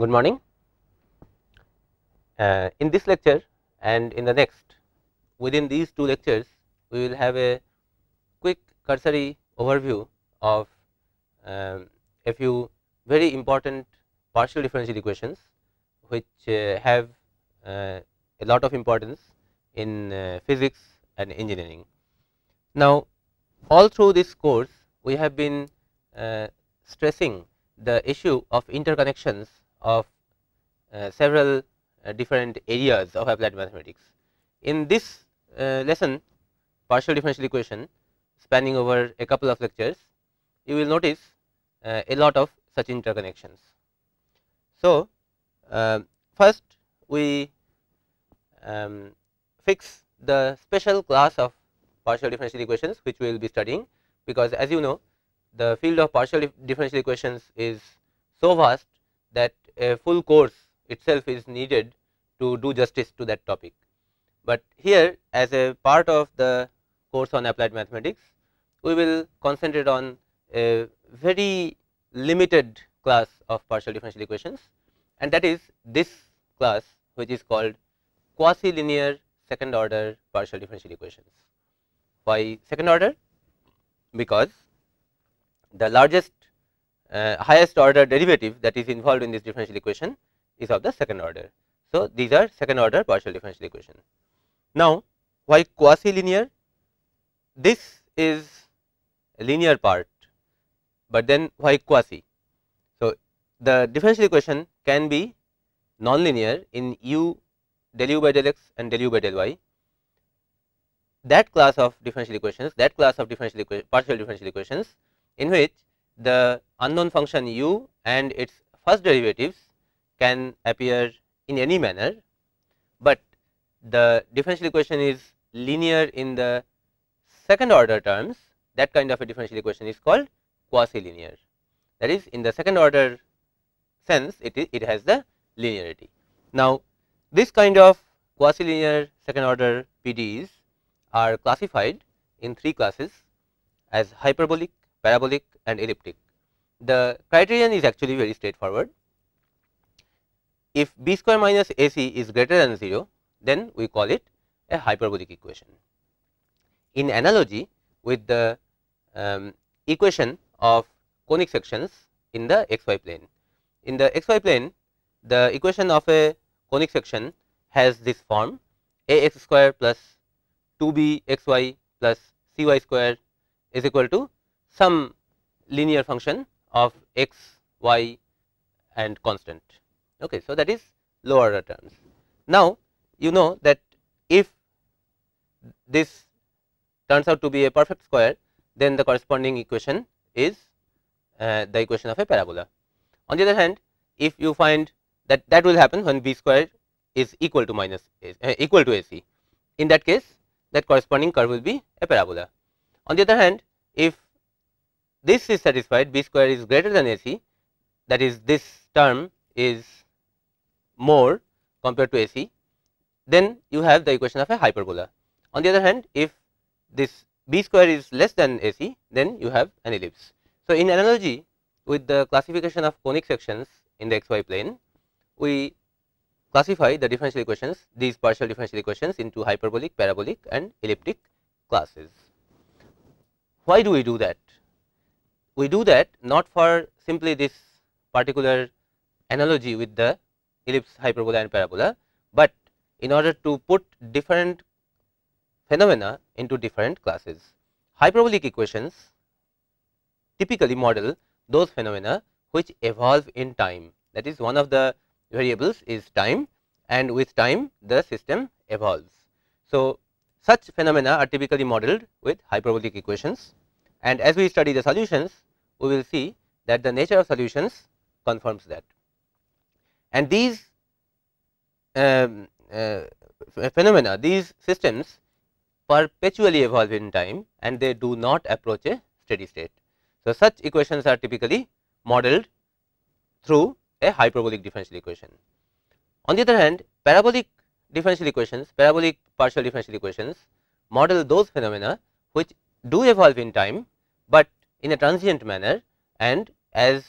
good morning. Uh, in this lecture and in the next within these two lectures we will have a quick cursory overview of uh, a few very important partial differential equations which uh, have uh, a lot of importance in uh, physics and engineering. Now, all through this course we have been uh, stressing the issue of interconnections of uh, several uh, different areas of applied mathematics. In this uh, lesson partial differential equation spanning over a couple of lectures, you will notice a lot of such interconnections. So, um, first we um, fix the special class of partial differential equations which we will be studying because as you know the field of partial differential equations is so vast that a full course itself is needed to do justice to that topic. But here as a part of the course on applied mathematics, we will concentrate on a very limited class of partial differential equations and that is this class which is called quasi-linear second order partial differential equations. Why second order? Because the largest uh, highest order derivative that is involved in this differential equation is of the second order. So, these are second order partial differential equation. Now, why quasi linear? This is linear part, but then why quasi? So, the differential equation can be nonlinear in u del u by del x and del u by del y. That class of differential equations, that class of differential equa partial differential equations in which the unknown function u and its first derivatives can appear in any manner, but the differential equation is linear in the second order terms that kind of a differential equation is called quasi-linear. That is in the second order sense it, is, it has the linearity. Now, this kind of quasi-linear second order PDEs are classified in three classes as hyperbolic, parabolic and elliptic. The criterion is actually very straightforward. If b square minus ac is greater than 0, then we call it a hyperbolic equation. In analogy with the um, equation of conic sections in the xy plane. In the xy plane, the equation of a conic section has this form a x square plus 2 b x y plus c y square is equal to some linear function of x, y and constant. Okay, so, that is lower order terms. Now, you know that if this turns out to be a perfect square, then the corresponding equation is uh, the equation of a parabola. On the other hand, if you find that that will happen when b square is equal to minus a, uh, equal to ac. In that case, that corresponding curve will be a parabola. On the other hand, if this is satisfied b square is greater than AC that is this term is more compared to AC then you have the equation of a hyperbola. On the other hand if this b square is less than AC then you have an ellipse. So, in analogy with the classification of conic sections in the xy plane we classify the differential equations these partial differential equations into hyperbolic, parabolic and elliptic classes. Why do we do that? we do that not for simply this particular analogy with the ellipse hyperbola and parabola, but in order to put different phenomena into different classes. Hyperbolic equations typically model those phenomena which evolve in time that is one of the variables is time and with time the system evolves. So, such phenomena are typically modeled with hyperbolic equations. And as we study the solutions, we will see that the nature of solutions confirms that. And these um, uh, phenomena, these systems perpetually evolve in time and they do not approach a steady state. So, such equations are typically modeled through a hyperbolic differential equation. On the other hand, parabolic differential equations, parabolic partial differential equations model those phenomena which do evolve in time, but in a transient manner and as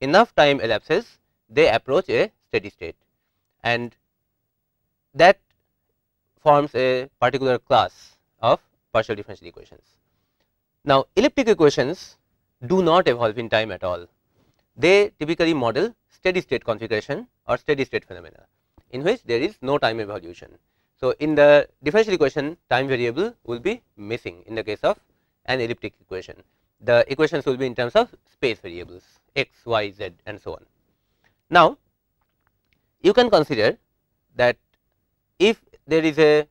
enough time elapses, they approach a steady state and that forms a particular class of partial differential equations. Now, elliptic equations do not evolve in time at all. They typically model steady state configuration or steady state phenomena in which there is no time evolution. So, in the differential equation time variable will be missing in the case of an elliptic equation. The equations will be in terms of space variables x, y, z and so on. Now, you can consider that if there is a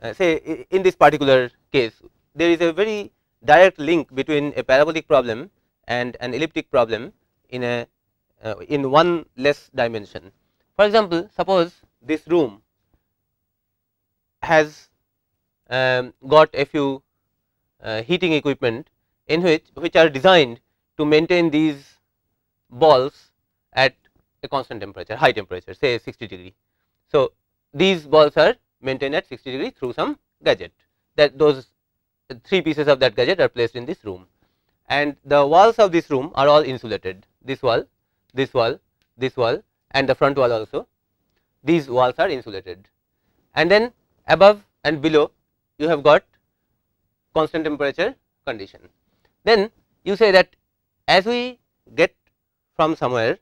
uh, say in this particular case there is a very direct link between a parabolic problem and an elliptic problem in a uh, in one less dimension. For example, suppose this room has um, got a few uh, heating equipment in which which are designed to maintain these balls at a constant temperature high temperature say 60 degree. So, these balls are maintained at 60 degree through some gadget that those three pieces of that gadget are placed in this room and the walls of this room are all insulated this wall, this wall, this wall and the front wall also these walls are insulated and then above and below you have got constant temperature condition. Then you say that as we get from somewhere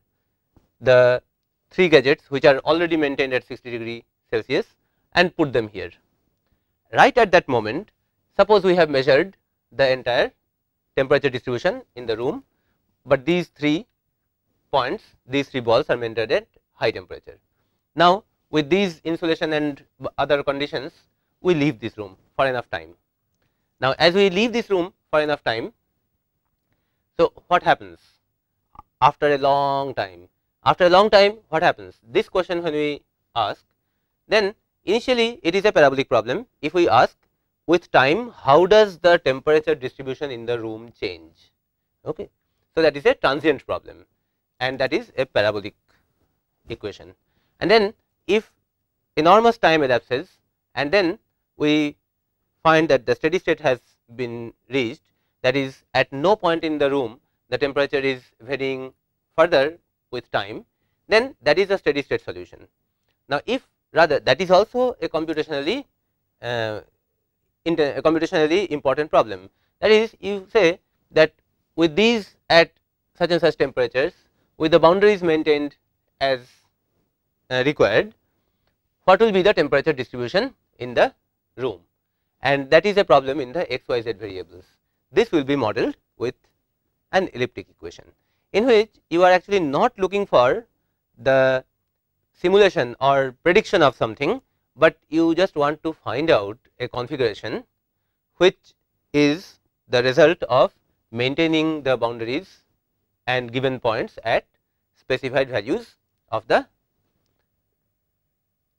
the three gadgets which are already maintained at 60 degree Celsius and put them here. Right at that moment suppose we have measured the entire temperature distribution in the room, but these three points these three balls are maintained at high temperature. Now, with these insulation and other conditions, we leave this room for enough time. Now, as we leave this room for enough time, so what happens after a long time? After a long time, what happens? This question when we ask, then initially it is a parabolic problem. If we ask with time, how does the temperature distribution in the room change? Okay. So, that is a transient problem and that is a parabolic equation. And then if enormous time elapses and then we find that the steady state has been reached that is at no point in the room the temperature is varying further with time then that is a steady state solution. Now, if rather that is also a computationally uh, a computationally important problem that is you say that with these at such and such temperatures with the boundaries maintained as uh, required, what will be the temperature distribution in the room and that is a problem in the x y z variables. This will be modeled with an elliptic equation in which you are actually not looking for the simulation or prediction of something, but you just want to find out a configuration which is the result of maintaining the boundaries and given points at specified values of the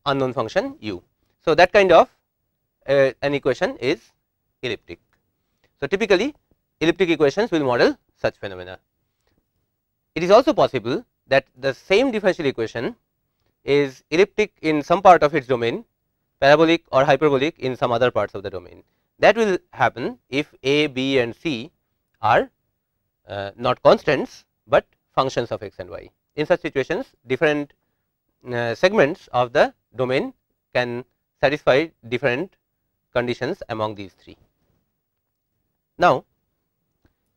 unknown function u. So, that kind of uh, an equation is elliptic. So, typically elliptic equations will model such phenomena. It is also possible that the same differential equation is elliptic in some part of its domain, parabolic or hyperbolic in some other parts of the domain. That will happen if a, b and c are uh, not constants, but functions of x and y. In such situations, different uh, segments of the domain can satisfy different conditions among these three. Now,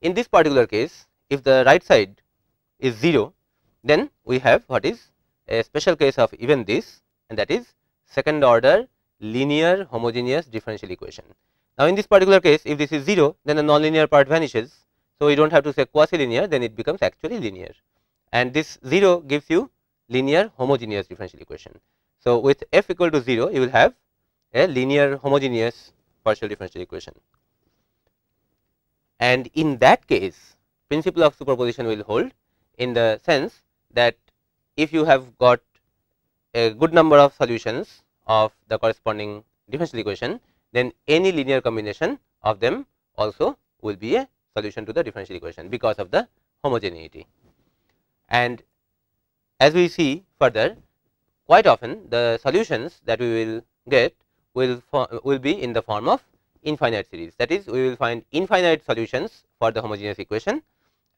in this particular case, if the right side is 0, then we have what is a special case of even this and that is second order linear homogeneous differential equation. Now, in this particular case, if this is 0, then the nonlinear part vanishes. So, we do not have to say quasi linear, then it becomes actually linear and this 0 gives you linear homogeneous differential equation. So, with f equal to 0, you will have a linear homogeneous partial differential equation. And in that case, principle of superposition will hold in the sense that if you have got a good number of solutions of the corresponding differential equation, then any linear combination of them also will be a solution to the differential equation because of the homogeneity. And as we see further, quite often the solutions that we will get will, will be in the form of infinite series. That is, we will find infinite solutions for the homogeneous equation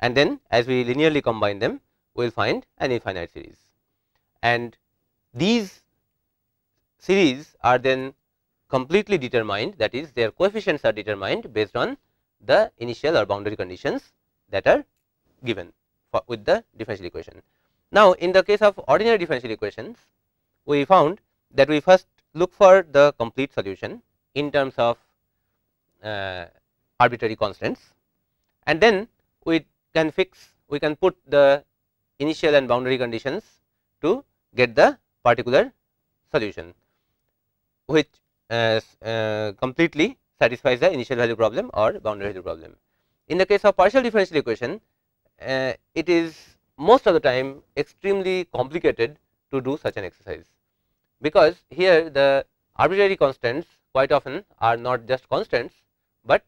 and then as we linearly combine them, we will find an infinite series. And these series are then completely determined that is their coefficients are determined based on the initial or boundary conditions that are given with the differential equation. Now, in the case of ordinary differential equations, we found that we first look for the complete solution in terms of uh, arbitrary constants and then we can fix, we can put the initial and boundary conditions to get the particular solution, which uh, uh, completely satisfies the initial value problem or boundary value problem. In the case of partial differential equation, uh, it is most of the time extremely complicated to do such an exercise, because here the arbitrary constants quite often are not just constants, but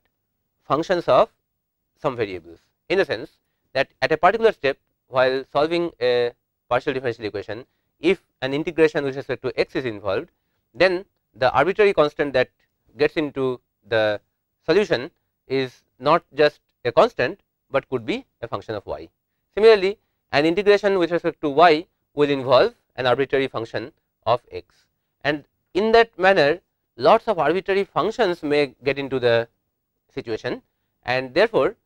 functions of some variables in the sense that at a particular step while solving a partial differential equation, if an integration with respect to x is involved, then the arbitrary constant that gets into the solution is not just a constant, but could be a function of y. Similarly, and integration with respect to y will involve an arbitrary function of x. And in that manner lots of arbitrary functions may get into the situation and therefore,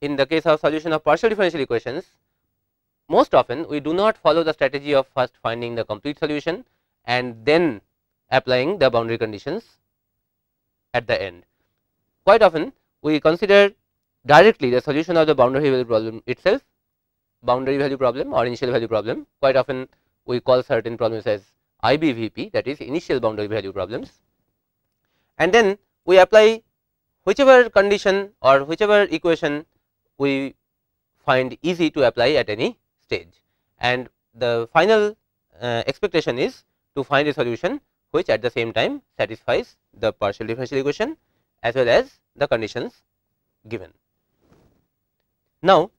in the case of solution of partial differential equations most often we do not follow the strategy of first finding the complete solution and then applying the boundary conditions at the end. Quite often we consider directly the solution of the boundary value problem itself boundary value problem or initial value problem. Quite often we call certain problems as IBVP that is initial boundary value problems. And then we apply whichever condition or whichever equation we find easy to apply at any stage. And the final uh, expectation is to find a solution which at the same time satisfies the partial differential equation as well as the conditions given. Now,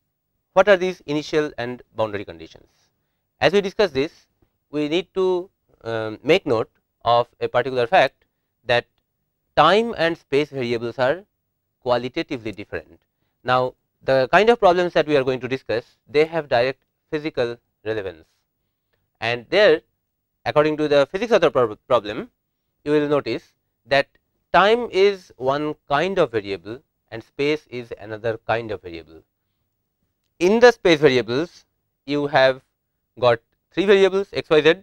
what are these initial and boundary conditions? As we discuss this, we need to um, make note of a particular fact that time and space variables are qualitatively different. Now, the kind of problems that we are going to discuss, they have direct physical relevance. And there, according to the physics of the problem, you will notice that time is one kind of variable and space is another kind of variable in the space variables you have got three variables x y z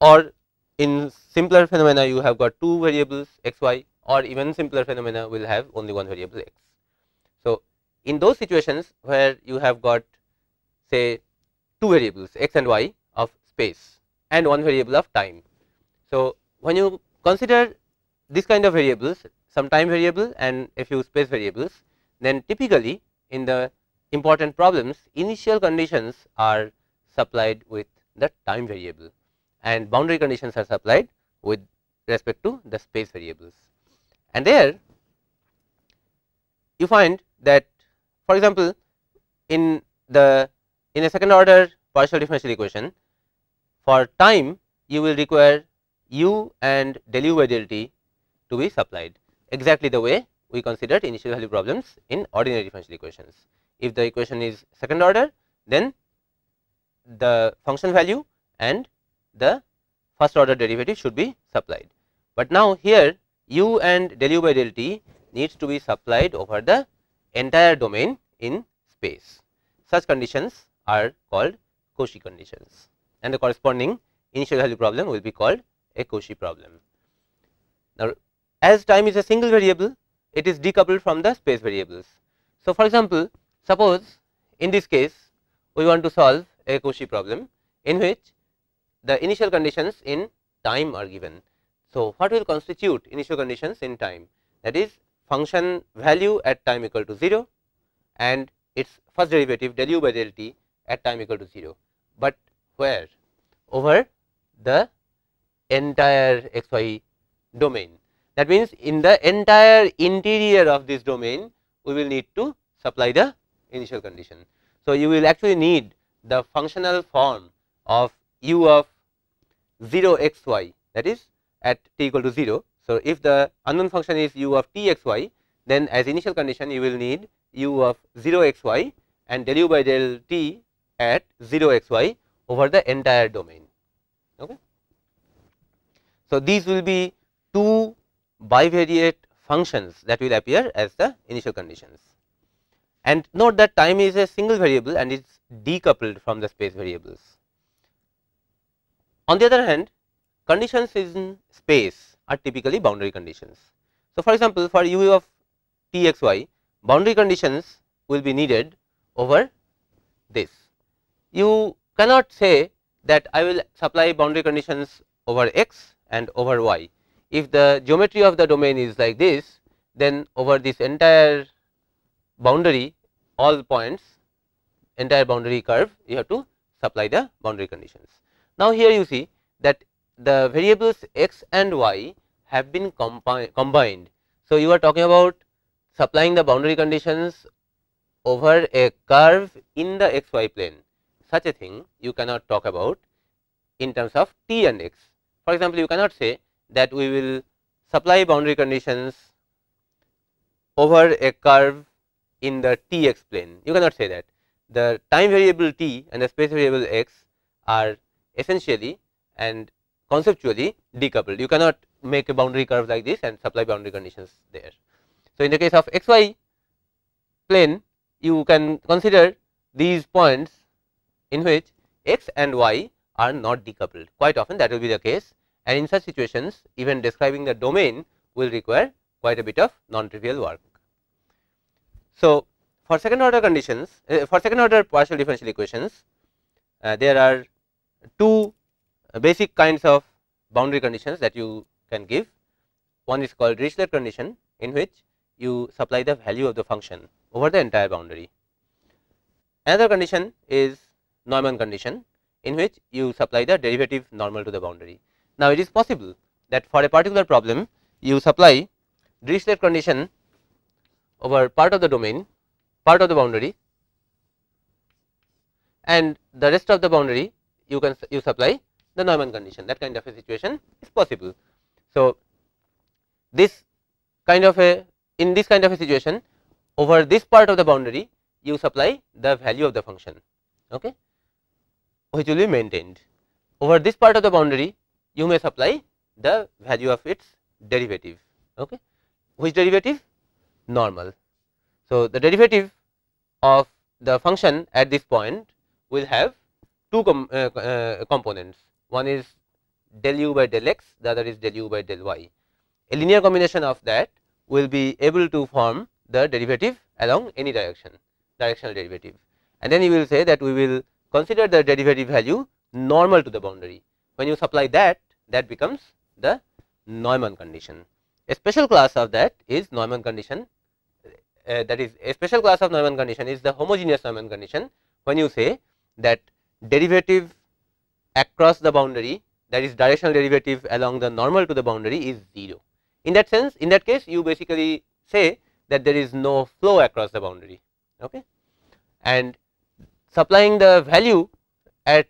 or in simpler phenomena you have got two variables x y or even simpler phenomena will have only one variable x. So, in those situations where you have got say two variables x and y of space and one variable of time. So, when you consider this kind of variables some time variable and a few space variables then typically in the important problems, initial conditions are supplied with the time variable and boundary conditions are supplied with respect to the space variables. And there you find that for example, in the in a second order partial differential equation for time you will require u and del u by del t to be supplied exactly the way we considered initial value problems in ordinary differential equations if the equation is second order then the function value and the first order derivative should be supplied. But now here u and del u by del t needs to be supplied over the entire domain in space. Such conditions are called Cauchy conditions and the corresponding initial value problem will be called a Cauchy problem. Now, as time is a single variable, it is decoupled from the space variables. So, for example, Suppose in this case we want to solve a Cauchy problem in which the initial conditions in time are given. So, what will constitute initial conditions in time that is function value at time equal to 0 and its first derivative del u by del t at time equal to 0, but where over the entire x y domain. That means, in the entire interior of this domain we will need to supply the initial condition. So, you will actually need the functional form of u of 0 x y that is at t equal to 0. So, if the unknown function is u of t x y then as initial condition you will need u of 0 x y and del u by del t at 0 x y over the entire domain. Okay. So, these will be two bivariate functions that will appear as the initial conditions. And note that time is a single variable and it is decoupled from the space variables. On the other hand, conditions in space are typically boundary conditions. So, for example, for u of t x y, boundary conditions will be needed over this. You cannot say that I will supply boundary conditions over x and over y. If the geometry of the domain is like this, then over this entire boundary all points entire boundary curve you have to supply the boundary conditions. Now, here you see that the variables x and y have been combined. So, you are talking about supplying the boundary conditions over a curve in the x y plane such a thing you cannot talk about in terms of t and x. For example, you cannot say that we will supply boundary conditions over a curve in the t x plane. You cannot say that. The time variable t and the space variable x are essentially and conceptually decoupled. You cannot make a boundary curve like this and supply boundary conditions there. So, in the case of xy plane, you can consider these points in which x and y are not decoupled. Quite often that will be the case and in such situations even describing the domain will require quite a bit of non-trivial work. So, for second order conditions, uh, for second order partial differential equations, uh, there are two basic kinds of boundary conditions that you can give. One is called Dirichlet condition, in which you supply the value of the function over the entire boundary. Another condition is Neumann condition, in which you supply the derivative normal to the boundary. Now, it is possible that for a particular problem, you supply Dirichlet condition over part of the domain, part of the boundary and the rest of the boundary you can you supply the Neumann condition that kind of a situation is possible. So, this kind of a in this kind of a situation over this part of the boundary you supply the value of the function okay, which will be maintained. Over this part of the boundary you may supply the value of its derivative okay, which derivative normal. So, the derivative of the function at this point will have two com uh, uh, components. One is del u by del x, the other is del u by del y. A linear combination of that will be able to form the derivative along any direction, directional derivative. And then you will say that we will consider the derivative value normal to the boundary. When you supply that, that becomes the Neumann condition. A special class of that is Neumann condition uh, that is a special class of Neumann condition is the homogeneous Neumann condition when you say that derivative across the boundary that is directional derivative along the normal to the boundary is 0. In that sense, in that case you basically say that there is no flow across the boundary okay? and supplying the value at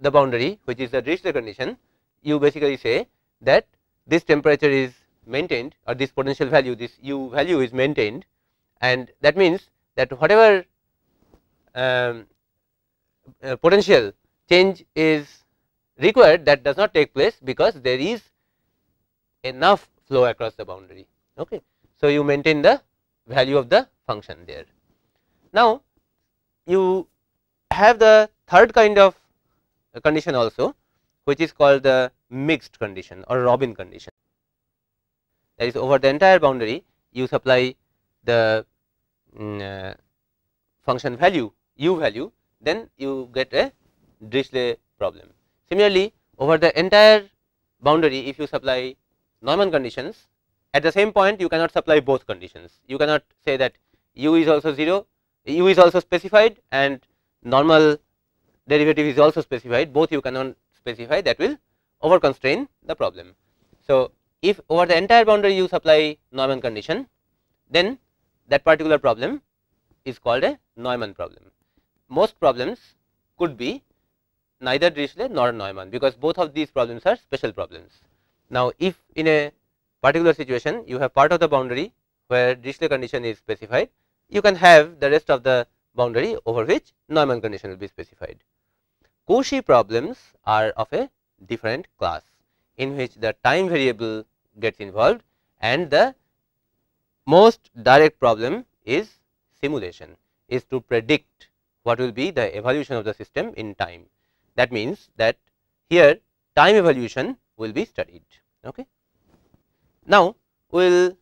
the boundary which is the Dirichlet condition you basically say that this temperature is maintained or this potential value this u value is maintained and that means that whatever um, uh, potential change is required that does not take place because there is enough flow across the boundary. Okay. So, you maintain the value of the function there. Now, you have the third kind of condition also which is called the mixed condition or Robin condition. That is over the entire boundary you supply the uh, function value u value then you get a Dirichlet problem. Similarly, over the entire boundary if you supply Neumann conditions at the same point you cannot supply both conditions. You cannot say that u is also 0, u is also specified and normal derivative is also specified both you cannot specify that will over constrain the problem. So, if over the entire boundary you supply Neumann condition then that particular problem is called a Neumann problem. Most problems could be neither Dirichlet nor Neumann because both of these problems are special problems. Now, if in a particular situation you have part of the boundary where Dirichlet condition is specified, you can have the rest of the boundary over which Neumann condition will be specified. Cauchy problems are of a different class in which the time variable gets involved and the most direct problem is simulation is to predict what will be the evolution of the system in time. That means that here time evolution will be studied. Okay. Now, we will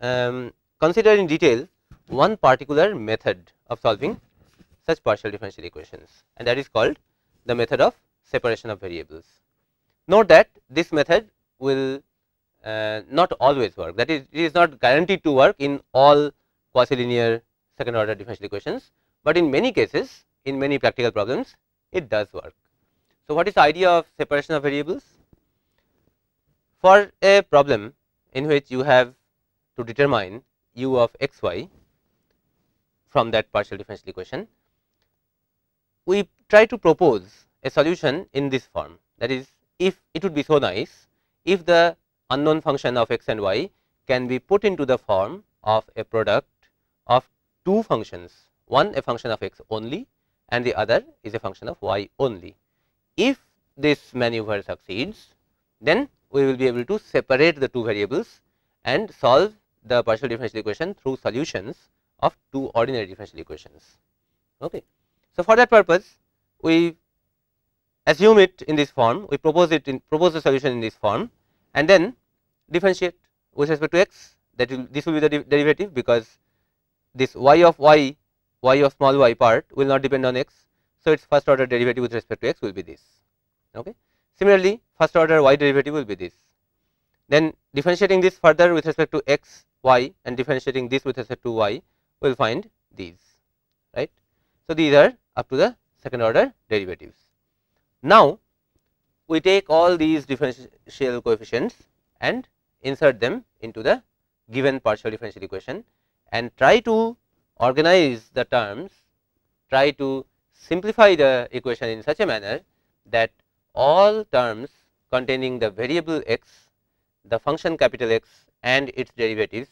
um, consider in detail one particular method of solving such partial differential equations and that is called the method of separation of variables. Note that this method will uh, not always work that is it is not guaranteed to work in all quasi-linear second order differential equations, but in many cases in many practical problems it does work. So, what is the idea of separation of variables? For a problem in which you have to determine u of x y from that partial differential equation, we try to propose a solution in this form that is if it would be so nice if the unknown function of x and y can be put into the form of a product of two functions, one a function of x only and the other is a function of y only. If this maneuver succeeds, then we will be able to separate the two variables and solve the partial differential equation through solutions of two ordinary differential equations. Okay. So, for that purpose, we assume it in this form, we propose it in propose the solution in this form and then differentiate with respect to x that will, this will be the de derivative because this y of y, y of small y part will not depend on x. So, its first order derivative with respect to x will be this. Okay. Similarly, first order y derivative will be this. Then differentiating this further with respect to x, y and differentiating this with respect to y, we will find these. right. So, these are up to the second order derivatives. Now, we take all these differential coefficients and insert them into the given partial differential equation and try to organize the terms, try to simplify the equation in such a manner that all terms containing the variable x, the function capital X and its derivatives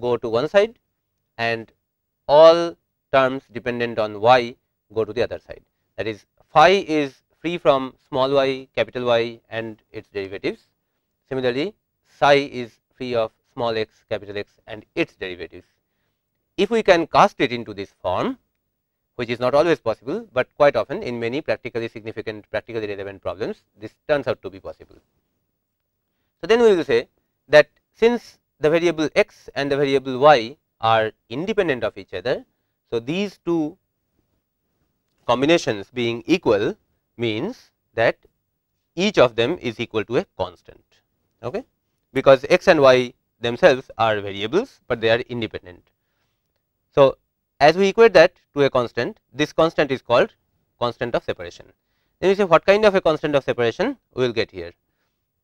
go to one side and all terms dependent on y go to the other side. That is phi is free from small y, capital Y and its derivatives. Similarly, psi is free of small x, capital X and its derivatives. If we can cast it into this form, which is not always possible, but quite often in many practically significant, practically relevant problems, this turns out to be possible. So, then we will say that since the variable x and the variable y are independent of each other, so these two combinations being equal, means that each of them is equal to a constant okay? because x and y themselves are variables, but they are independent. So, as we equate that to a constant, this constant is called constant of separation. Then we say what kind of a constant of separation we will get here.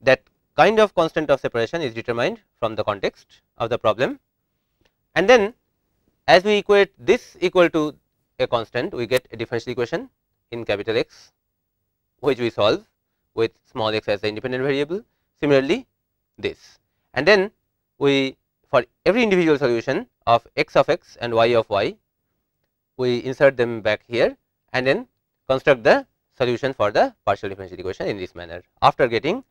That kind of constant of separation is determined from the context of the problem. And then as we equate this equal to a constant, we get a differential equation in capital X which we solve with small x as the independent variable. Similarly, this and then we for every individual solution of x of x and y of y, we insert them back here and then construct the solution for the partial differential equation in this manner after getting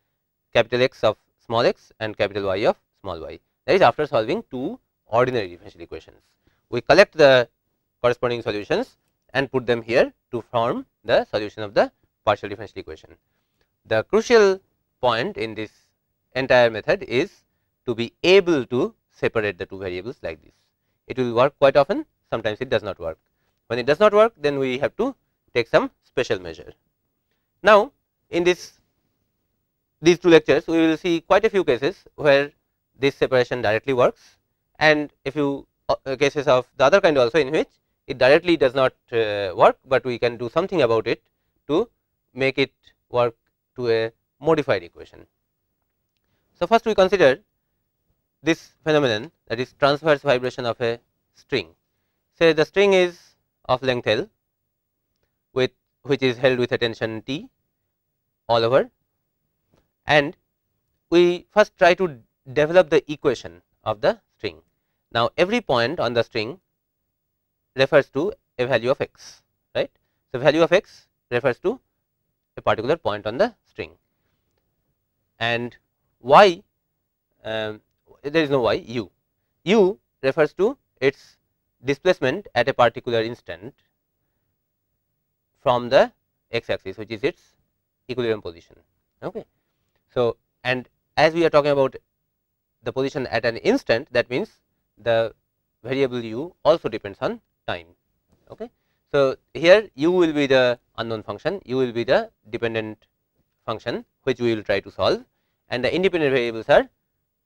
capital X of small x and capital Y of small y that is after solving two ordinary differential equations. We collect the corresponding solutions and put them here to form the solution of the partial differential equation. The crucial point in this entire method is to be able to separate the two variables like this. It will work quite often, sometimes it does not work. When it does not work, then we have to take some special measure. Now, in this these two lectures, we will see quite a few cases where this separation directly works and a few uh, cases of the other kind also in which it directly does not uh, work, but we can do something about it to make it work to a modified equation. So, first we consider this phenomenon that is transverse vibration of a string. Say the string is of length L with which is held with a tension T all over and we first try to develop the equation of the string. Now, every point on the string refers to a value of x right. So, value of x refers to a particular point on the string and y um, there is no y u u refers to its displacement at a particular instant from the x axis which is its equilibrium position okay so and as we are talking about the position at an instant that means the variable u also depends on time okay so, here u will be the unknown function, u will be the dependent function which we will try to solve and the independent variables are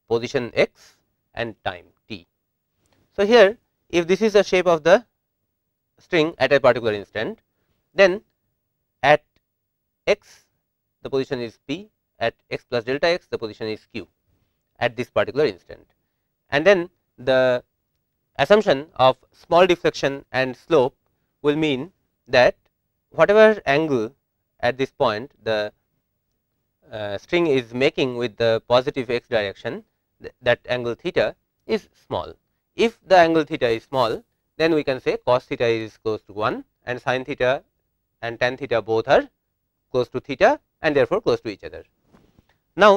position x and time t. So, here if this is the shape of the string at a particular instant, then at x the position is p, at x plus delta x the position is q at this particular instant. And then the assumption of small deflection and slope will mean that whatever angle at this point the uh, string is making with the positive x direction th that angle theta is small. If the angle theta is small then we can say cos theta is close to 1 and sin theta and tan theta both are close to theta and therefore, close to each other. Now,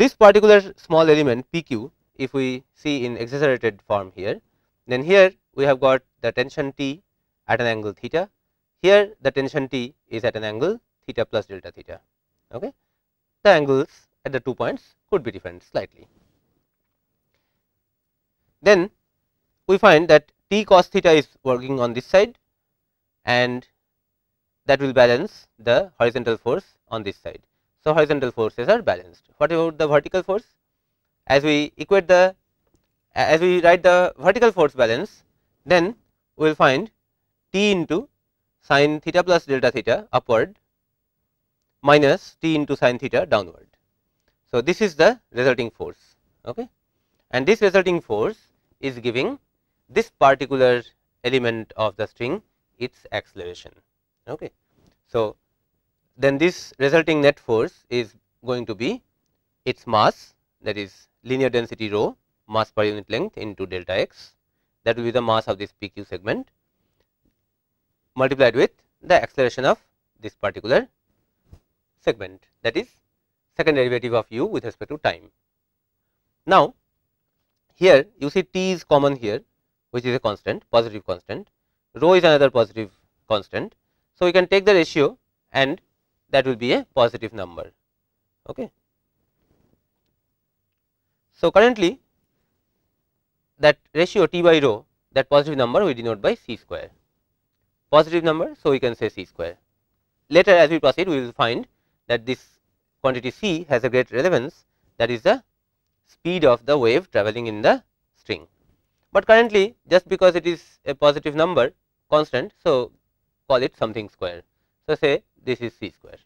this particular small element p q if we see in exaggerated form here, then here we have got the tension T at an angle theta. Here the tension T is at an angle theta plus delta theta. Okay. The angles at the two points could be different slightly. Then we find that T cos theta is working on this side and that will balance the horizontal force on this side. So, horizontal forces are balanced. What about the vertical force? As we equate the as we write the vertical force balance, then we will find t into sine theta plus delta theta upward minus t into sine theta downward. So, this is the resulting force okay? and this resulting force is giving this particular element of the string its acceleration. Okay. So, then this resulting net force is going to be its mass that is linear density rho mass per unit length into delta x that will be the mass of this PQ segment multiplied with the acceleration of this particular segment that is second derivative of u with respect to time. Now, here you see t is common here which is a constant positive constant, rho is another positive constant. So, we can take the ratio and that will be a positive number. Okay. So, currently that ratio t by rho that positive number we denote by c square positive number. So, we can say c square. Later as we proceed we will find that this quantity c has a great relevance that is the speed of the wave traveling in the string. But currently just because it is a positive number constant. So, call it something square. So, say this is c square.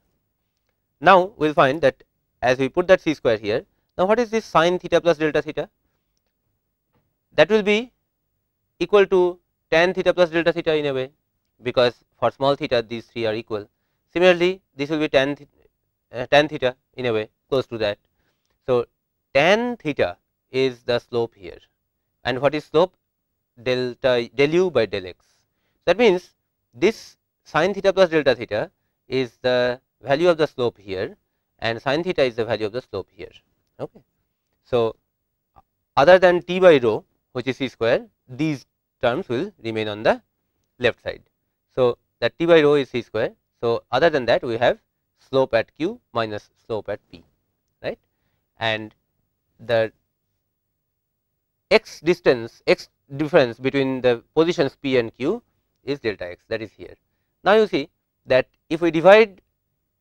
Now, we will find that as we put that c square here. Now, what is this sine theta plus delta theta? That will be equal to tan theta plus delta theta in a way because for small theta these three are equal. Similarly, this will be tan, th uh, tan theta in a way close to that. So, tan theta is the slope here and what is slope delta del u by del x. That means, this sine theta plus delta theta is the value of the slope here and sine theta is the value of the slope here. Okay. So, other than t by rho which is c square these terms will remain on the left side. So, that t by rho is c square. So, other than that we have slope at q minus slope at p right and the x distance x difference between the positions p and q is delta x that is here. Now, you see that if we divide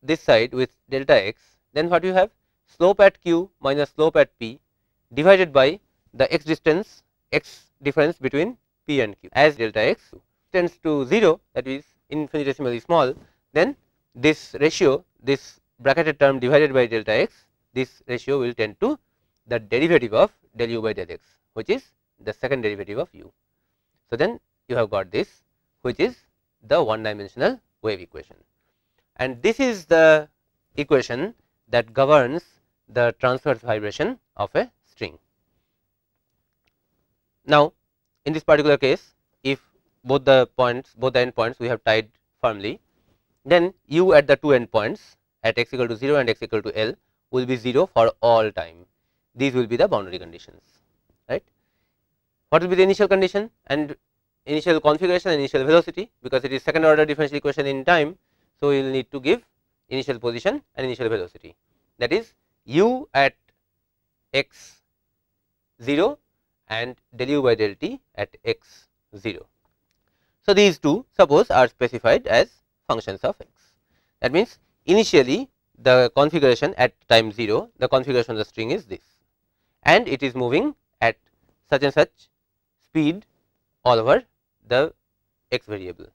this side with delta x then what you have slope at q minus slope at p divided by the x distance x difference between p and q as delta x tends to 0 that is infinitesimally small then this ratio this bracketed term divided by delta x this ratio will tend to the derivative of del u by del x which is the second derivative of u. So, then you have got this which is the one dimensional wave equation and this is the equation that governs the transverse vibration of a string. Now, in this particular case if both the points, both the points, we have tied firmly. Then u at the two end points at x equal to 0 and x equal to L will be 0 for all time. These will be the boundary conditions, right. What will be the initial condition and initial configuration and initial velocity because it is second order differential equation in time. So, we will need to give initial position and initial velocity that is u at x 0 and del u by del t at x 0. So, these two suppose are specified as functions of x. That means, initially the configuration at time 0, the configuration of the string is this and it is moving at such and such speed all over the x variable.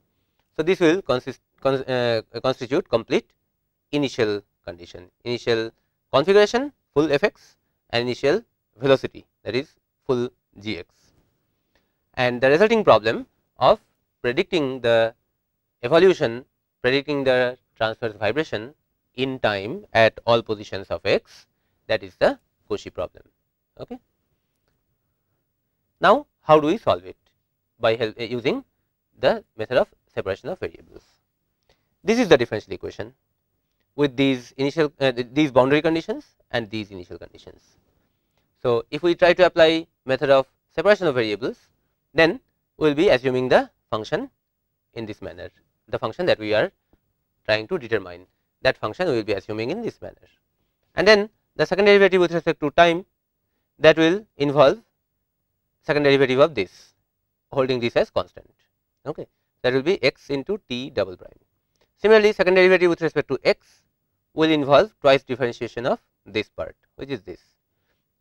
So, this will consist, uh, constitute complete initial condition, initial configuration full fx and initial velocity that is full gx. And the resulting problem of predicting the evolution, predicting the transverse vibration in time at all positions of x that is the Cauchy problem. Okay. Now, how do we solve it? By help, uh, using the method of separation of variables. This is the differential equation with these initial uh, these boundary conditions and these initial conditions. So, if we try to apply method of separation of variables, then we will be assuming the function in this manner, the function that we are trying to determine that function we will be assuming in this manner. And then the second derivative with respect to time that will involve second derivative of this holding this as constant okay that will be x into t double prime. Similarly, second derivative with respect to x will involve twice differentiation of this part which is this.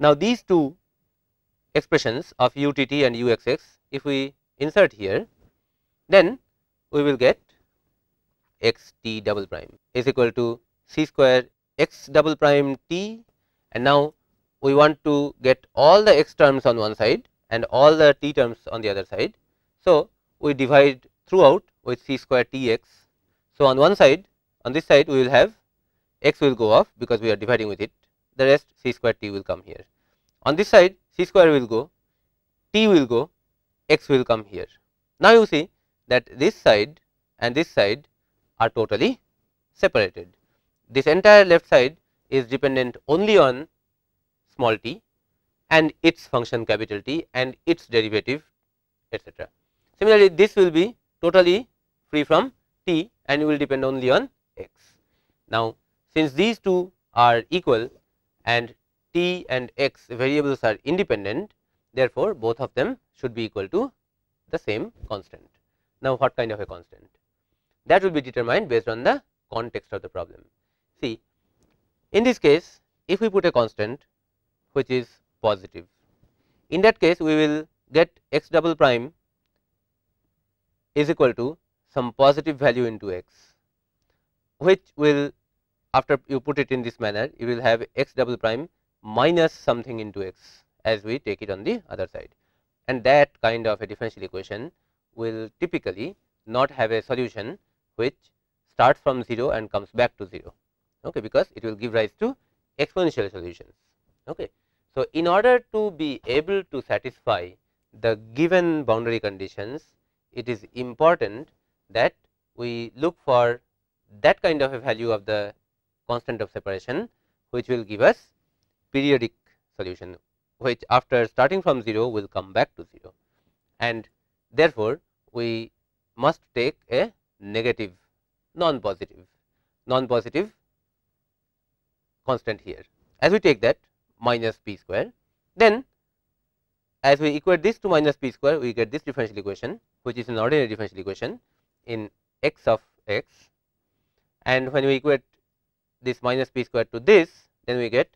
Now, these two expressions of utt and uxx if we insert here then we will get x t double prime is equal to c square x double prime t and now we want to get all the x terms on one side and all the t terms on the other side. So, we divide throughout with c square t x. So, on one side on this side we will have x will go off because we are dividing with it the rest c square t will come here. On this side c square will go t will go x will come here. Now, you see that this side and this side are totally separated. This entire left side is dependent only on small t and its function capital T and its derivative etc. Similarly, this will be totally free from t and will depend only on x. Now, since these two are equal and t and x variables are independent, therefore, both of them should be equal to the same constant. Now, what kind of a constant? That will be determined based on the context of the problem. See, in this case, if we put a constant which is positive, in that case, we will get x double prime is equal to some positive value into x, which will after you put it in this manner, you will have x double prime minus something into x as we take it on the other side. And that kind of a differential equation will typically not have a solution which starts from 0 and comes back to 0 okay, because it will give rise to exponential solutions. Okay. So, in order to be able to satisfy the given boundary conditions, it is important that we look for that kind of a value of the constant of separation, which will give us periodic solution, which after starting from 0 will come back to 0. And therefore, we must take a negative non positive non positive constant here. As we take that minus p square then as we equate this to minus p square we get this differential equation which is an ordinary differential equation in x of x and when we equate this minus p square to this then we get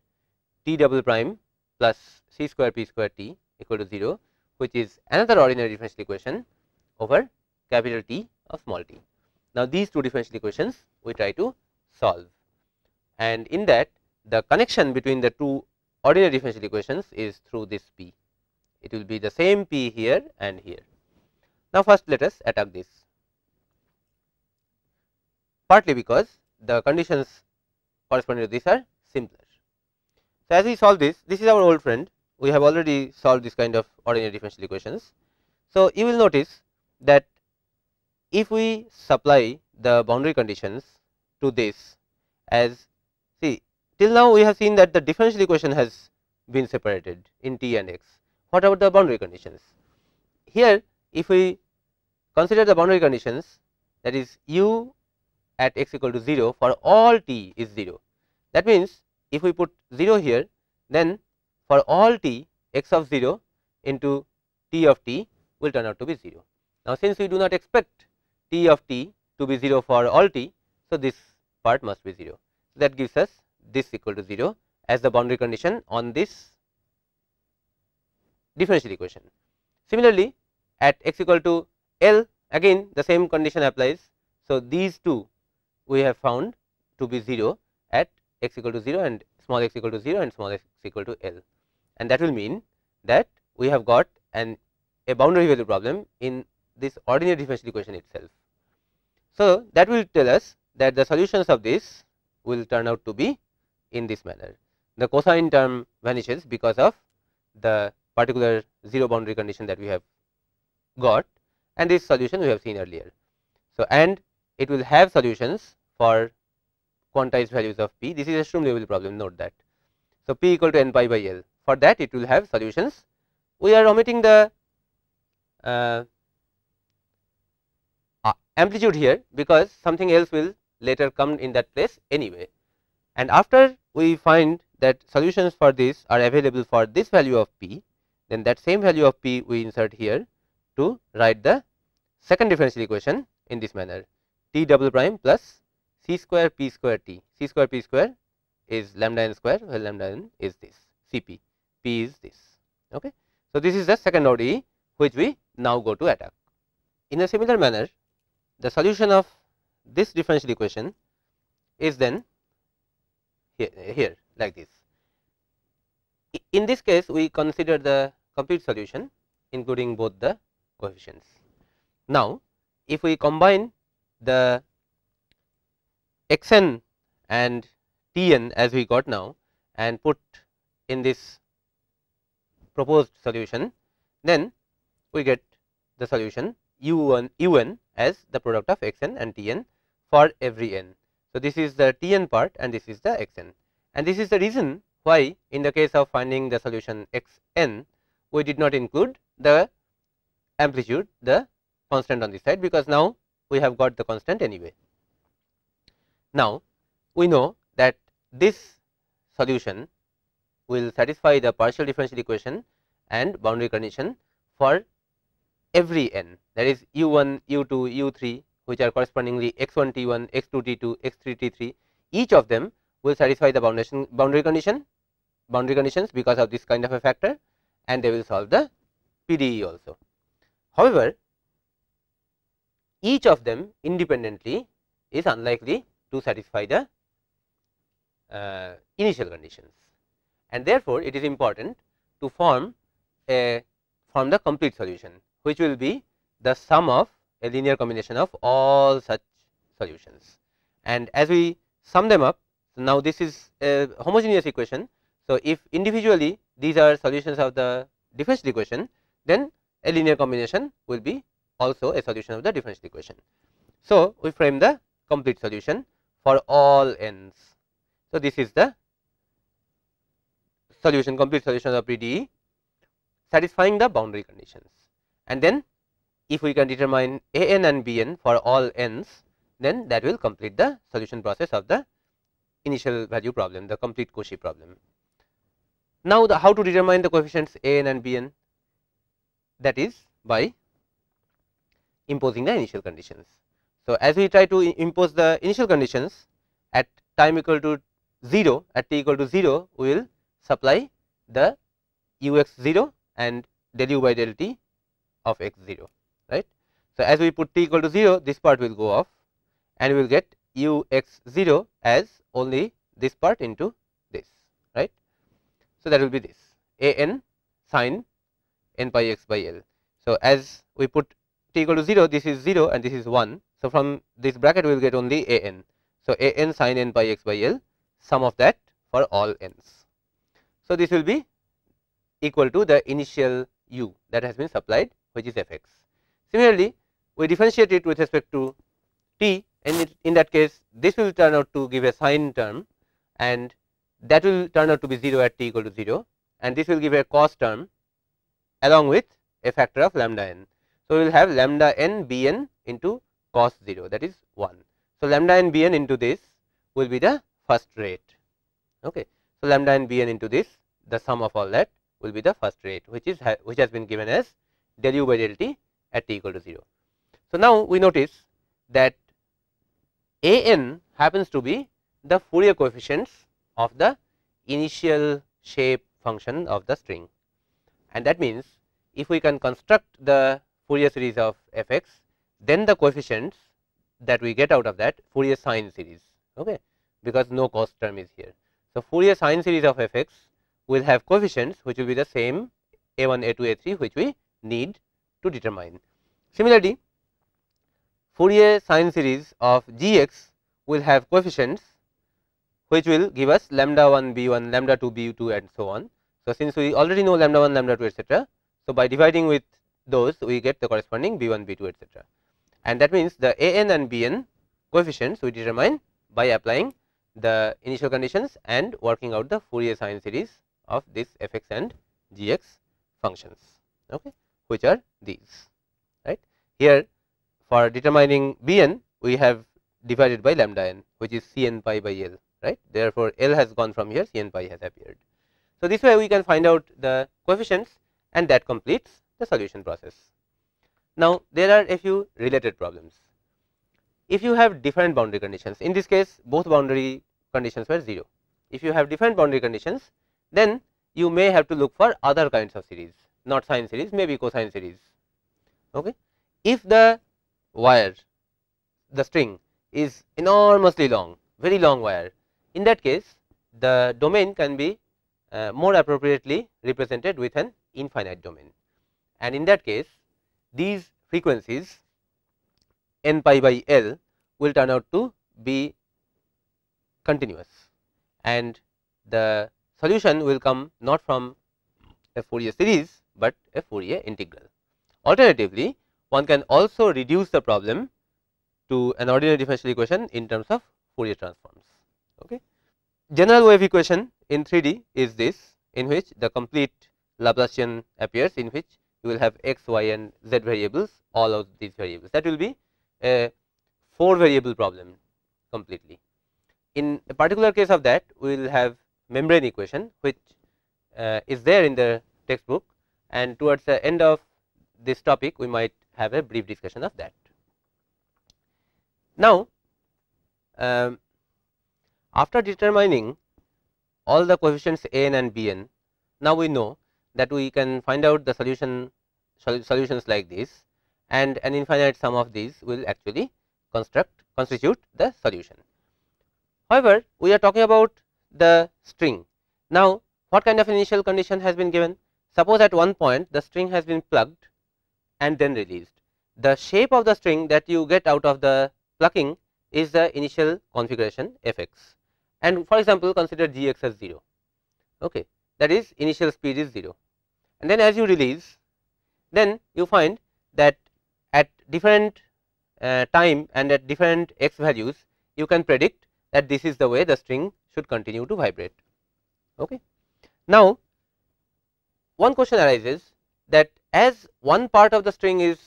t double prime plus c square p square t equal to 0 which is another ordinary differential equation over capital T of small t. Now, these two differential equations we try to solve and in that the connection between the two ordinary differential equations is through this p. It will be the same p here and here. Now, first let us attack this partly because the conditions corresponding to these are simpler. So, as we solve this, this is our old friend we have already solved this kind of ordinary differential equations. So, you will notice that if we supply the boundary conditions to this as see till now we have seen that the differential equation has been separated in t and x. What about the boundary conditions? Here if we consider the boundary conditions that is u at x equal to 0 for all t is 0. That means, if we put 0 here then for all t x of 0 into t of t will turn out to be 0. Now, since we do not expect t of t to be 0 for all t, so this part must be 0. So, that gives us this equal to 0 as the boundary condition on this differential equation. Similarly, at x equal to L again the same condition applies. So, these two we have found to be 0 at x equal to 0 and small x equal to 0 and small x equal to L and that will mean that we have got an a boundary value problem in this ordinary differential equation itself. So, that will tell us that the solutions of this will turn out to be in this manner. The cosine term vanishes because of the particular zero boundary condition that we have got and this solution we have seen earlier. So, and it will have solutions for quantized values of p. This is a Sturm Liouville problem, note that. So, p equal to n pi by l. For that, it will have solutions. We are omitting the uh, amplitude here because something else will later come in that place anyway. And after we find that solutions for this are available for this value of p, then that same value of p we insert here to write the second differential equation in this manner t double prime plus c square p square t. c square p square is lambda n square Well, lambda n is this c p, p is this. Okay. So, this is the second ODE which we now go to attack. In a similar manner the solution of this differential equation is then here, here like this. In this case, we consider the complete solution including both the coefficients. Now, if we combine the x n and t n as we got now and put in this proposed solution, then we get the solution u 1 u n as the product of x n and t n for every n. So, this is the t n part and this is the x n and this is the reason why in the case of finding the solution x n we did not include the amplitude the constant on this side because now we have got the constant anyway. Now, we know that this solution will satisfy the partial differential equation and boundary condition for every n that is u 1, u 2, u 3 which are correspondingly x 1 t 1, x 2 t 2, x 3 t 3 each of them will satisfy the boundary condition boundary conditions because of this kind of a factor and they will solve the PDE also. However, each of them independently is unlikely to satisfy the uh, initial conditions and therefore, it is important to form a form the complete solution which will be the sum of a linear combination of all such solutions. And as we sum them up, now this is a homogeneous equation. So, if individually these are solutions of the differential equation, then a linear combination will be also a solution of the differential equation. So, we frame the complete solution for all n's. So, this is the solution complete solution of PDE satisfying the boundary conditions and then if we can determine a n and b n for all n's then that will complete the solution process of the initial value problem the complete Cauchy problem. Now, the how to determine the coefficients a n and b n that is by imposing the initial conditions. So, as we try to impose the initial conditions at time equal to 0 at t equal to 0 we will supply the u x 0 and del u by del t of x 0 right. So, as we put t equal to 0 this part will go off and we will get u x 0 as only this part into this right. So, that will be this a n sine n pi x by L. So, as we put t equal to 0 this is 0 and this is 1. So, from this bracket we will get only a n. So, a n sine n pi x by L sum of that for all n's. So, this will be equal to the initial u that has been supplied which is f x. Similarly, we differentiate it with respect to t and it, in that case this will turn out to give a sine term and that will turn out to be 0 at t equal to 0 and this will give a cos term along with a factor of lambda n. So, we will have lambda n b n into cos 0 that is 1. So, lambda n b n into this will be the first rate. Okay. So, lambda n b n into this the sum of all that will be the first rate which is which has been given as del u by del t at t equal to 0. So, now we notice that a n happens to be the Fourier coefficients of the initial shape function of the string and that means if we can construct the Fourier series of f x then the coefficients that we get out of that Fourier sine series okay, because no cost term is here. So, Fourier sine series of f x will have coefficients which will be the same a 1 a 2 a 3 which we need to determine. Similarly, Fourier sine series of g x will have coefficients which will give us lambda 1 b 1, lambda 2 b 2 and so on. So, since we already know lambda 1, lambda 2 etc. So, by dividing with those we get the corresponding b 1, b 2 etc. And that means, the a n and b n coefficients we determine by applying the initial conditions and working out the Fourier sine series of this f x and g x functions. Okay which are these right. Here for determining Bn we have divided by lambda n which is Cn pi by L right. Therefore, L has gone from here Cn pi has appeared. So, this way we can find out the coefficients and that completes the solution process. Now, there are a few related problems. If you have different boundary conditions, in this case both boundary conditions were 0. If you have different boundary conditions, then you may have to look for other kinds of series not sine series may be cosine series. Okay. If the wire the string is enormously long very long wire in that case the domain can be uh, more appropriately represented with an infinite domain and in that case these frequencies n pi by L will turn out to be continuous and the solution will come not from a Fourier series, but a Fourier integral. Alternatively, one can also reduce the problem to an ordinary differential equation in terms of Fourier transforms. Okay. General wave equation in 3D is this in which the complete Laplacian appears in which you will have x, y and z variables all of these variables that will be a 4 variable problem completely. In a particular case of that we will have membrane equation which uh, is there in the textbook and towards the end of this topic we might have a brief discussion of that. Now, um, after determining all the coefficients a n and b n, now we know that we can find out the solution sol solutions like this and an infinite sum of these will actually construct constitute the solution. However, we are talking about the string. Now, what kind of initial condition has been given? Suppose at one point the string has been plucked and then released. The shape of the string that you get out of the plucking is the initial configuration f x and for example, consider g x as 0 okay. that is initial speed is 0 and then as you release then you find that at different uh, time and at different x values you can predict that this is the way the string should continue to vibrate. Okay. Now, one question arises that as one part of the string is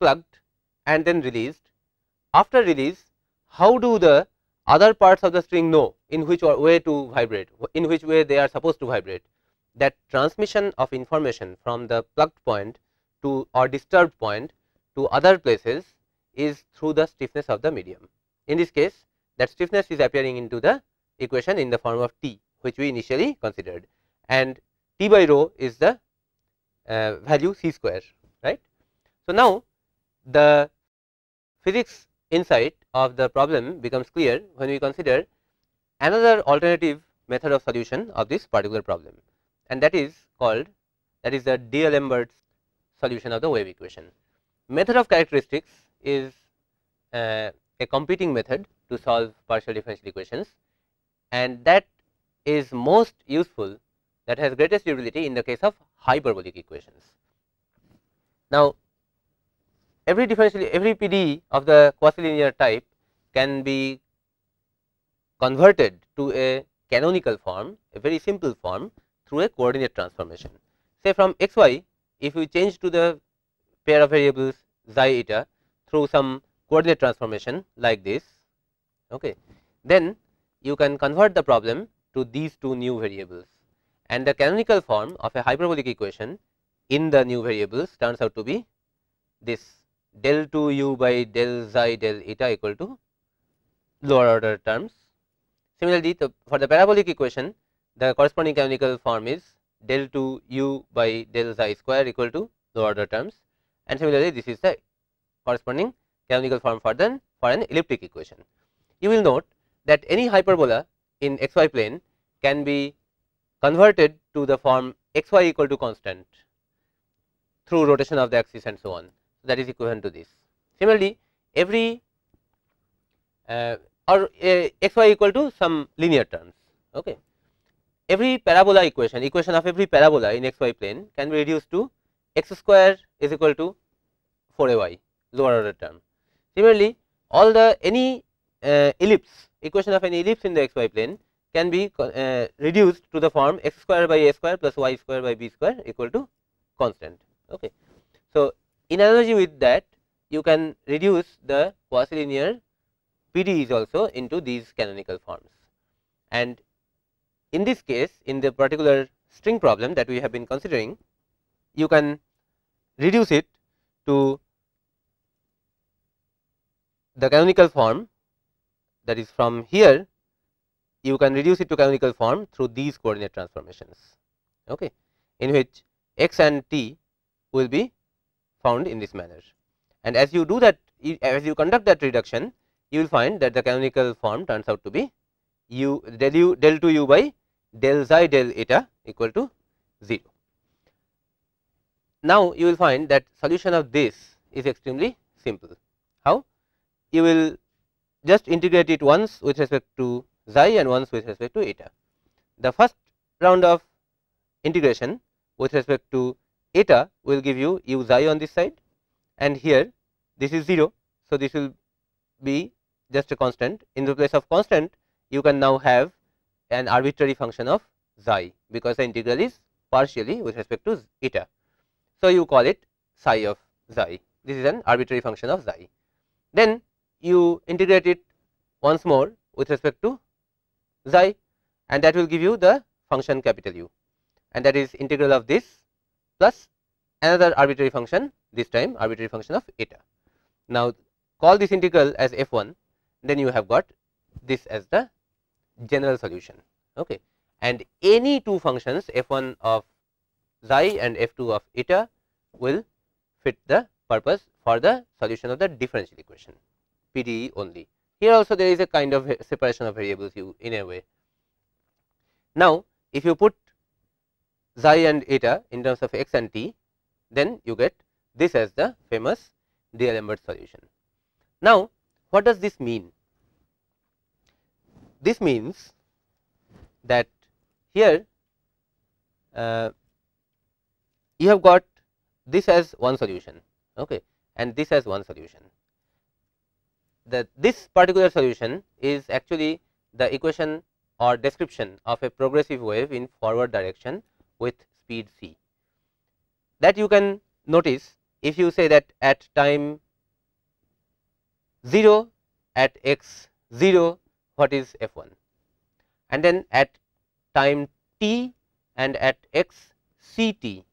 plugged and then released, after release how do the other parts of the string know in which way to vibrate, in which way they are supposed to vibrate. That transmission of information from the plugged point to or disturbed point to other places is through the stiffness of the medium. In this case, that stiffness is appearing into the equation in the form of T, which we initially considered. And T by rho is the uh, value C square right. So, now the physics insight of the problem becomes clear when we consider another alternative method of solution of this particular problem and that is called that is the D'Alembert's solution of the wave equation. Method of characteristics is uh, a competing method to solve partial differential equations and that is most useful that has greatest durability in the case of hyperbolic equations. Now, every differential every PDE of the quasi-linear type can be converted to a canonical form, a very simple form through a coordinate transformation. Say from x y, if we change to the pair of variables xi eta through some coordinate transformation like this, okay, then you can convert the problem to these two new variables and the canonical form of a hyperbolic equation in the new variables turns out to be this del 2 u by del xi del eta equal to lower order terms. Similarly, the, for the parabolic equation the corresponding canonical form is del 2 u by del xi square equal to lower order terms and similarly, this is the corresponding canonical form for, the, for an elliptic equation. You will note that any hyperbola in xy plane can be converted to the form x y equal to constant through rotation of the axis and so on. That is equivalent to this. Similarly, every uh, or uh, x y equal to some linear terms. Okay. Every parabola equation, equation of every parabola in x y plane can be reduced to x square is equal to 4 a y lower order term. Similarly, all the any uh, ellipse equation of any ellipse in the x y plane can be uh, reduced to the form x square by a square plus y square by b square equal to constant. Okay. So, in analogy with that you can reduce the quasi-linear PDEs also into these canonical forms. And in this case in the particular string problem that we have been considering you can reduce it to the canonical form that is from here you can reduce it to canonical form through these coordinate transformations okay, in which x and t will be found in this manner. And as you do that as you conduct that reduction you will find that the canonical form turns out to be u del u del 2 u by del xi del eta equal to 0. Now, you will find that solution of this is extremely simple. How? You will just integrate it once with respect to xi and ones with respect to eta. The first round of integration with respect to eta will give you u xi on this side and here this is 0. So, this will be just a constant in the place of constant you can now have an arbitrary function of xi because the integral is partially with respect to eta. So, you call it psi of xi this is an arbitrary function of xi. Then you integrate it once more with respect to xi and that will give you the function capital U and that is integral of this plus another arbitrary function this time arbitrary function of eta. Now, call this integral as f 1 then you have got this as the general solution. Okay. And any two functions f 1 of xi and f 2 of eta will fit the purpose for the solution of the differential equation PDE only. Here also there is a kind of separation of variables in a way. Now, if you put xi and eta in terms of x and t, then you get this as the famous D'Alembert solution. Now, what does this mean? This means that here uh, you have got this as one solution okay, and this as one solution that this particular solution is actually the equation or description of a progressive wave in forward direction with speed c. That you can notice if you say that at time 0 at x 0 what is f 1 and then at time t and at x c t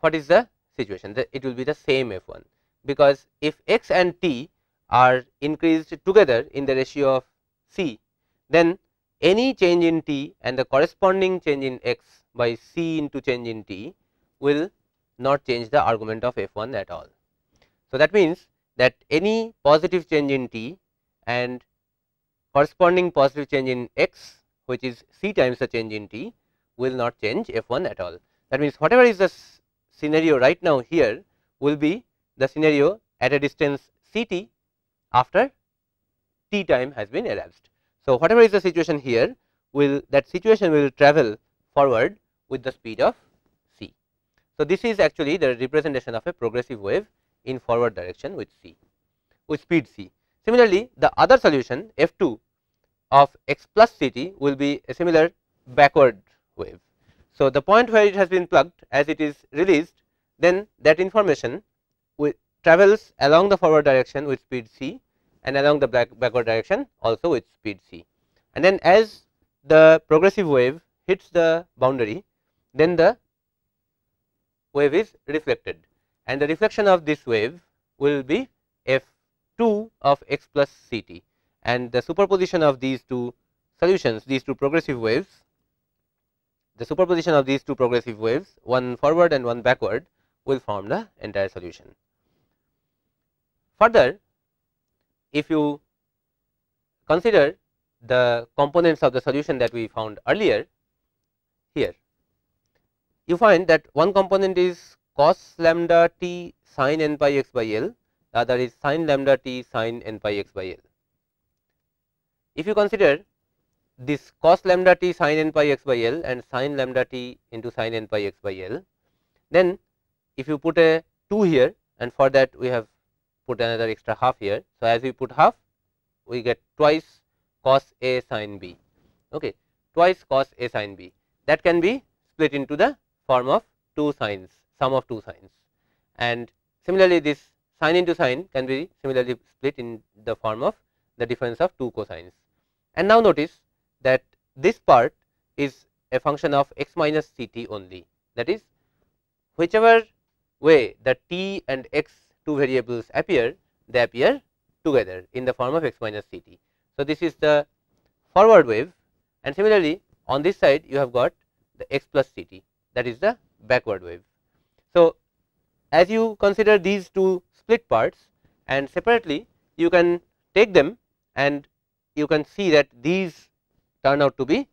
what is the situation that it will be the same f 1 because if x and t are increased together in the ratio of C, then any change in t and the corresponding change in x by c into change in t will not change the argument of f 1 at all. So, that means, that any positive change in t and corresponding positive change in x which is c times the change in t will not change f 1 at all. That means, whatever is the scenario right now here will be the scenario at a distance c t after t time has been elapsed. So, whatever is the situation here will that situation will travel forward with the speed of c. So, this is actually the representation of a progressive wave in forward direction with c with speed c. Similarly, the other solution f 2 of x plus c t will be a similar backward wave. So, the point where it has been plugged as it is released then that information travels along the forward direction with speed c and along the back backward direction also with speed c. And then as the progressive wave hits the boundary, then the wave is reflected and the reflection of this wave will be f 2 of x plus c t and the superposition of these two solutions, these two progressive waves, the superposition of these two progressive waves, one forward and one backward will form the entire solution. Further, if you consider the components of the solution that we found earlier here, you find that one component is cos lambda t sine n pi x by L, the other is sine lambda t sine n pi x by L. If you consider this cos lambda t sine n pi x by L and sine lambda t into sine n pi x by L, then if you put a 2 here and for that we have put another extra half here. So, as we put half we get twice cos A sin B, okay, twice cos A sin B that can be split into the form of two sines sum of two sines and similarly this sine into sine can be similarly split in the form of the difference of two cosines. And now notice that this part is a function of x minus c t only that is whichever way the t and x two variables appear, they appear together in the form of x minus c t. So, this is the forward wave and similarly, on this side you have got the x plus c t that is the backward wave. So, as you consider these two split parts and separately you can take them and you can see that these turn out to be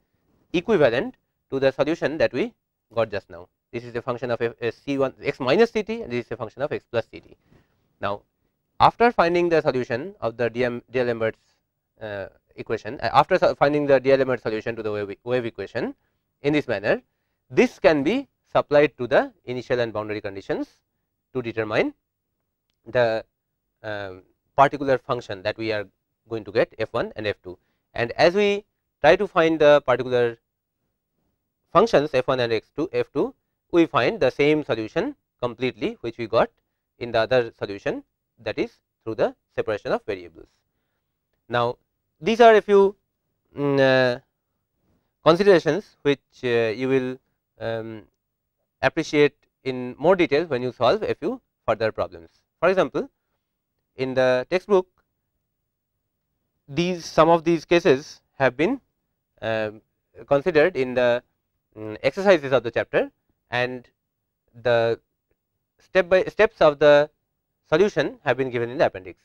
equivalent to the solution that we got just now. This is a function of f, uh, c 1 x minus c t and this is a function of x plus c t. Now, after finding the solution of the D'Alembert's uh, equation, uh, after so finding the D'Alembert solution to the wave, wave equation in this manner, this can be supplied to the initial and boundary conditions to determine the uh, particular function that we are going to get f 1 and f 2. And as we try to find the particular functions f 1 and x 2 f 2, we find the same solution completely which we got in the other solution that is through the separation of variables. Now, these are a few um, considerations which uh, you will um, appreciate in more detail when you solve a few further problems. For example, in the textbook these some of these cases have been uh, considered in the um, exercises of the chapter and the step by steps of the solution have been given in the appendix.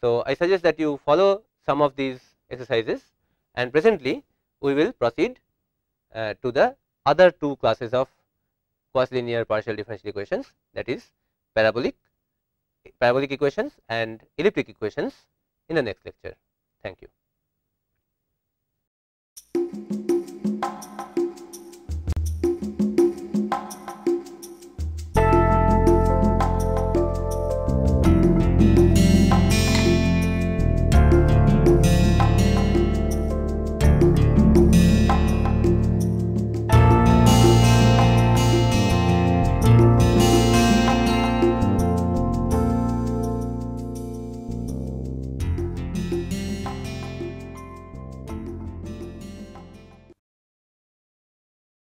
So, I suggest that you follow some of these exercises and presently we will proceed uh, to the other two classes of quasi-linear partial differential equations that is parabolic, parabolic equations and elliptic equations in the next lecture. Thank you.